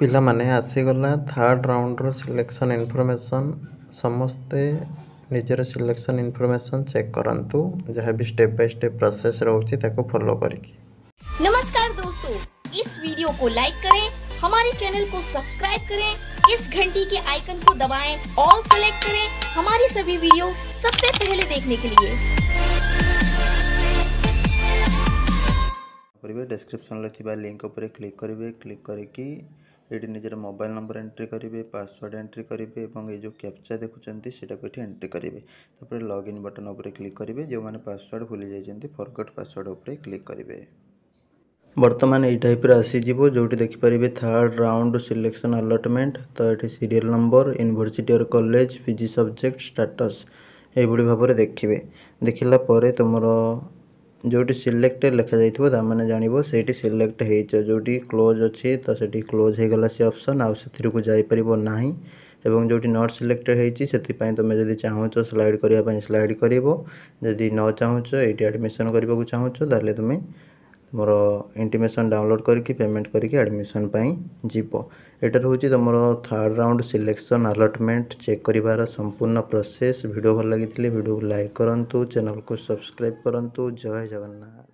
ପିଲାମାନେ ଆସିଗଲା third ରାଉଣ୍ଡର selection information ସମସ୍ତେ ନିଜର ସିଲେକ୍ସନ୍ ଇନଫର୍ମେସନ୍ ଚେକ୍ କରନ୍ତୁ ଯାହା ବି स्टेप बाय स्टेप प्रोसेस ରହୁଛି ତାକୁ ଫଲୋ କରିକି नमस्कार दोस्तों इस वीडियो को लाइक करें हमारे चैनल को सब्सक्राइब करें इस घंटी के आइकन को दबाएं ऑल सेलेक्ट करें हमारी सभी वीडियो सबसे पहले देखने के लिए କରିବେ ଡେସ୍କ୍ରିପ୍ସନ୍ରେ ଥିବା ଲିଙ୍କ ଉପରେ କ୍ଲିକ୍ କରିବେ କ୍ଲିକ୍ କରିକି ଏଇଠି ନିଜର ମୋବାଇଲ୍ ନମ୍ବର ଏଣ୍ଟ୍ରି କରିବେ ପାସୱାର୍ଡ଼ ଏଣ୍ଟ୍ରି କରିବେ ଏବଂ ଏଇ ଯେଉଁ କ୍ୟାପ୍ଚା ଦେଖୁଛନ୍ତି ସେଇଟାକୁ ଏଠି ଏଣ୍ଟ୍ରି କରିବେ ତାପରେ ଲଗ୍ଇନ୍ ବଟନ୍ ଉପରେ କ୍ଲିକ୍ କରିବେ ଯେଉଁମାନେ ପାସୱାର୍ଡ଼ ଭୁଲି ଯାଇଛନ୍ତି ଫରଗଟ୍ ପାସୱାର୍ଡ଼ ଉପରେ କ୍ଲିକ୍ କରିବେ ବର୍ତ୍ତମାନ ଏଇ ଟାଇପ୍ର ଆସିଯିବ ଯେଉଁଠି ଦେଖିପାରିବେ ଥାର୍ଡ଼ ରାଉଣ୍ଡ ସିଲେକ୍ସନ୍ ଆଲଟମେଣ୍ଟ ତ ଏଠି serial number university or college PG subject status ଏଇଭଳି ଭାବରେ ଦେଖିବେ ଦେଖିଲା ପରେ ତୁମର जोटी सिलेक्ट लिखा जाने जानव से सिलेक्ट हो क्लोज अच्छे तो से क्लोज हो गला से अप्सन आईपर ना एवं जो नट सिलेक्टेड होतीपाई तुम्हें जब चाहूँ स्लाइड करने स्लाइड कर चाहू ये आडमिशन करवाक चाहू तुम्हें ତୁମର ଇଣ୍ଟିମେସନ୍ ଡାଉନଲୋଡ଼୍ କରିକି ପେମେଣ୍ଟ କରିକି ଆଡ଼ମିସନ୍ ପାଇଁ ଯିବ ଏଇଟା ରହୁଛି ତୁମର third round selection allotment check କରିବାର ସମ୍ପୂର୍ଣ୍ଣ ପ୍ରୋସେସ୍ ଭିଡ଼ିଓ ଭଲ ଲାଗିଥିଲେ ଭିଡ଼ିଓକୁ ଲାଇକ୍ କରନ୍ତୁ ଚ୍ୟାନେଲ୍କୁ ସବସ୍କ୍ରାଇବ୍ କରନ୍ତୁ ଜୟ ଜଗନ୍ନାଥ